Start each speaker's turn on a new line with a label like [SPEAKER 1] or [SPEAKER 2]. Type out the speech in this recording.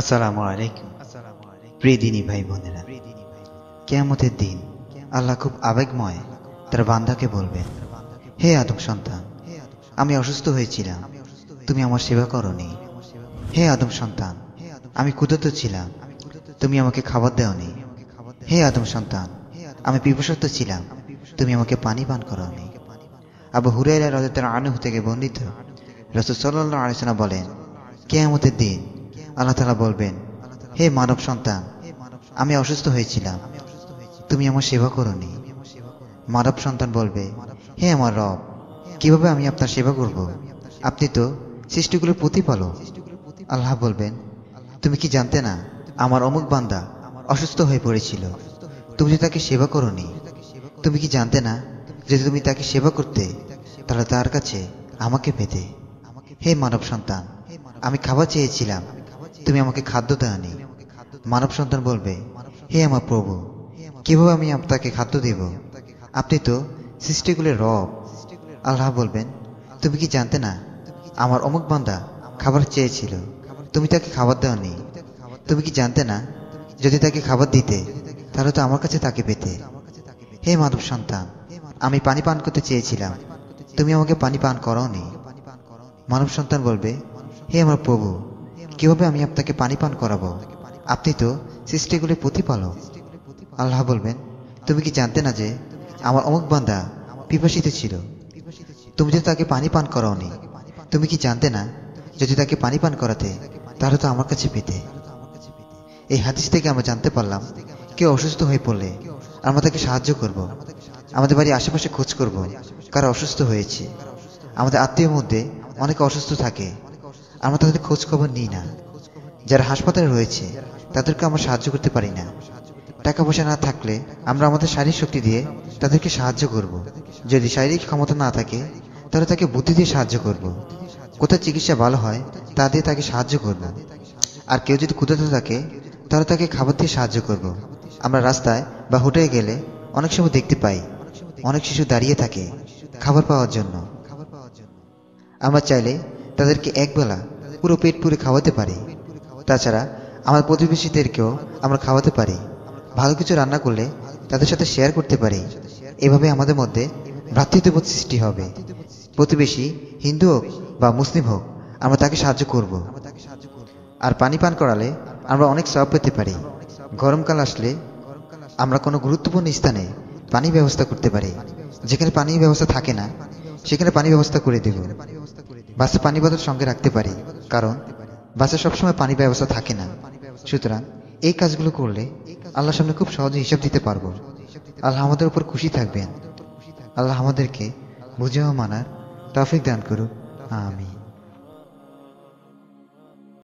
[SPEAKER 1] আসসালামু আলাইকুম প্রিয়দিনী ভাই বোনেরা কেয়ামতের দিন আল্লাহ খুব আবেগময় তার বান্দাকে বলবেন হে আদম সন্তান আমি অসুস্থ হয়েছিলাম তুমি আমার সেবা করনি হে আদম সন্তান আমি কুদত ছিলাম তুমি আমাকে খাবার দেওনি হে আদম সন্তান আমি পিপসত্ব ছিলাম তুমি আমাকে পানি পান করনি আবু হুরাইরা তার আনু থেকে বন্দিত রসদ সাল্লাহ আলোচনা বলেন কেয়ামতের দিন আল্লাহ তালা বলবেন হে মানব সন্তান আমি অসুস্থ হয়েছিলাম তুমি আমার সেবা নি মানব সন্তান বলবে হে আমার রব কিভাবে আমি আপনার সেবা করব আপনি তো সৃষ্টিগুলোর প্রতিপালক আল্লাহ বলবেন তুমি কি জানতে না আমার অমুক বান্দা অসুস্থ হয়ে পড়েছিল তুমি যদি তাকে সেবা নি তুমি কি জানতে না যদি তুমি তাকে সেবা করতে তাহলে তার কাছে আমাকে পেতে হে মানব সন্তান আমি খাবার চেয়েছিলাম তুমি আমাকে খাদ্য দেওয়ানি মানব সন্তান বলবে হে আমার প্রভু কিভাবে আমি আপনাকে খাদ্য দেব আপনি তো সৃষ্টিগুলির রব আল্লাহ বলবেন তুমি কি জানতে না আমার অমুক বান্দা খাবার চেয়েছিল তুমি তাকে খাবার দাওনি তুমি কি জানতে না যদি তাকে খাবার দিতে তাহলে তো আমার কাছে তাকে পেতে হে মানব সন্তান আমি পানি পান করতে চেয়েছিলাম তুমি আমাকে পানি পান করওনি মানব সন্তান বলবে হে আমার প্রভু কিভাবে আমি আপনাকে পানি পান করাবো আপনি তো সৃষ্টিগুলি প্রতিপালক আল্লাহ বলবেন তুমি কি জানতে না যে আমার অমুক বান্দা পিপাসিত ছিল তুমি যদি তাকে পানি পান করাওনি তুমি কি জানতে না যদি তাকে পানি পান করাতে তাহলে তো আমার কাছে পেতে এই হাদিস থেকে আমরা জানতে পারলাম কেউ অসুস্থ হয়ে পড়লে আমরা তাকে সাহায্য করব। আমাদের বাড়ির আশেপাশে খোঁজ করব কারা অসুস্থ হয়েছে আমাদের আত্মীয় মধ্যে অনেকে অসুস্থ থাকে আমরা তাদের খোঁজখবর নিই না যারা হাসপাতালে রয়েছে তাদেরকে আমরা সাহায্য করতে পারি না টাকা পয়সা না থাকলে আমরা আমাদের শারীরিক শক্তি দিয়ে তাদেরকে সাহায্য করব। যদি শারীরিক ক্ষমতা না থাকে তাহলে তাকে বুদ্ধি দিয়ে সাহায্য করব। কোথায় চিকিৎসা ভালো হয় তা দিয়ে তাকে সাহায্য করব আর কেউ যদি কুদাতে থাকে তাহলে তাকে খাবার দিয়ে সাহায্য করব। আমরা রাস্তায় বা হোটেলে গেলে অনেক সময় দেখতে পাই অনেক শিশু দাঁড়িয়ে থাকে খাবার পাওয়ার জন্য আমরা চাইলে তাদেরকে একবেলা পুরো পেট পুরে খাওয়াতে পারি তাছাড়া আমার প্রতিবেশীদেরকেও আমরা খাওয়াতে পারি ভালো কিছু রান্না করলে তাদের সাথে শেয়ার করতে পারি এভাবে আমাদের মধ্যে ভ্রাতৃত্ববোধ সৃষ্টি হবে প্রতিবেশী হিন্দু হোক বা মুসলিম হোক আমরা তাকে সাহায্য করব আর পানি পান করালে আমরা অনেক সব পেতে পারি গরমকাল আসলে আমরা কোনো গুরুত্বপূর্ণ স্থানে পানি ব্যবস্থা করতে পারি যেখানে পানি ব্যবস্থা থাকে না সেখানে পানি ব্যবস্থা করে দেব বাসে পানি বোতল সঙ্গে রাখতে পারি কারণ বাসে সবসময় পানি ব্যবস্থা থাকে না সুতরাং এই কাজগুলো করলে আল্লাহ সামনে খুব সহজে হিসাব দিতে পারব আল্লাহ আমাদের উপর খুশি থাকবেন আল্লাহ আমাদেরকে বুঝেও মানার ট্রাফিক দান করুক আমি